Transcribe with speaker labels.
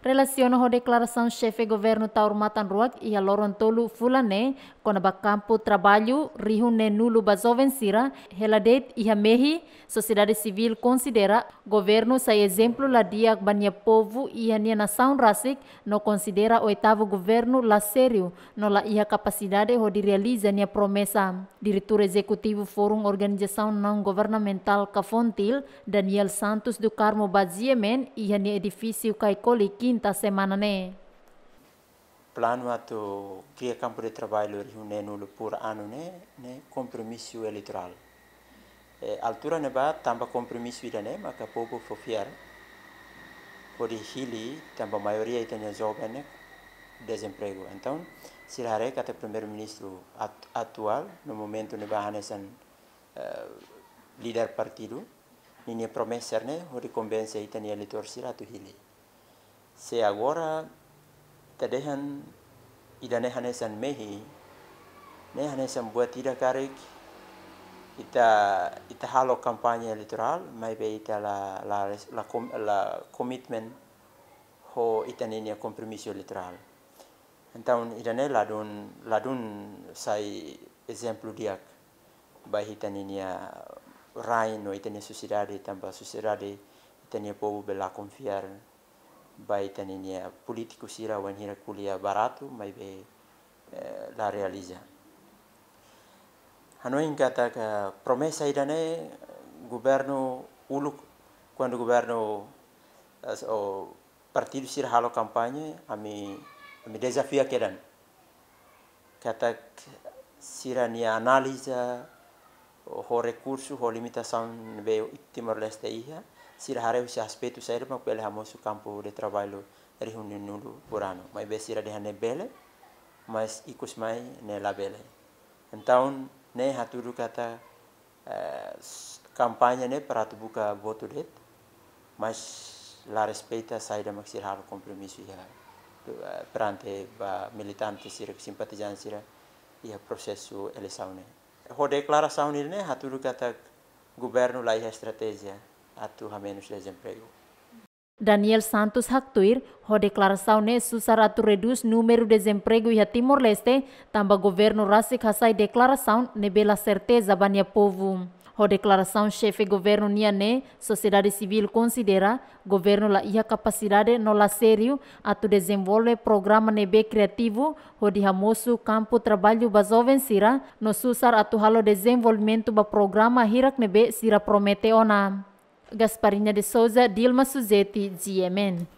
Speaker 1: Relaciona a declaração chefe governo Taur Matanruak e a Lorontolu com o Campo Trabalho, Rio Nenulo Bazovencira, Heladet e Hamehi, sociedade civil considera governo sai exemplo la dia povo e a nação rasik, não considera oitavo governo la sério, não la ia capacidade de realizar nia promessa. Diretor executivo Fórum Organização Não Governamental Cafontil, Daniel Santos do Carmo Baziemen e a edifício Caicolic, quinta semana, né?
Speaker 2: Plano ato é cria campo de trabalho reunindo por ano, né? né? Compromisso eleitoral. É, altura ne ba tamba compromisso ida né, maka povo fofiar. Por hili tamba maioria itanya jovem, né? Desemprego. Então, silahare o primeiro-ministro atual, no momento ne ba hanesan uh, eh, líder partido, nini promessa, né? Hori convence itanya eleitor tu hili se agora te dejan ida nehanesan mehi nehanesan buat ida karik ita ita halo kampanye electoral mai be ita la la la, com, la commitment ho ita nenia compromiso electoral então ita ne ladun ladun sai exemplo diak bai ita nenia rain no ita ne sociedade tambah sociedade ita ne povo bela confiar baita ini ya, politikus ira wan hira kulia baratu mai be eh, la realiza Hanoi kata ka promesa idane governo ulu quando governo o partido sir halo kampanye ami ami desafia kedan kata analiza analisa ho recurso ho limitação be itimor leste iha si la hare usi aspe saire ma pele hamosu campo de trabalho rihuni nulu purano ano mas besira de hane bele mas ikus mai ne la bele então ne haturu kata uh, eh, campanha ne para tu buka botu det mas la respeita saire ma sir haro compromisso ya uh, perante ba militante sir simpatizan sir ia prosesu eleição ne ho declaração ne haturu kata governo lá estratégia atu menos desemprego.
Speaker 1: Daniel Santos Haktuir, ho ne susar tu reduz número de desemprego e a Timor-Leste, tamba governo rasik hasai declaração bela certeza bania povo. Ho declaração chefe governo ne sociedade civil considera, governo la ia capacidade no la sério, atu desenvolve programa nebe criativo, ho di hamosu campo trabalho basoven sira, no susar atu halo desenvolvimento ba programa hirak nebe sira prometeona. Gasparina de Souza, Dilma Suzete, Ziemen.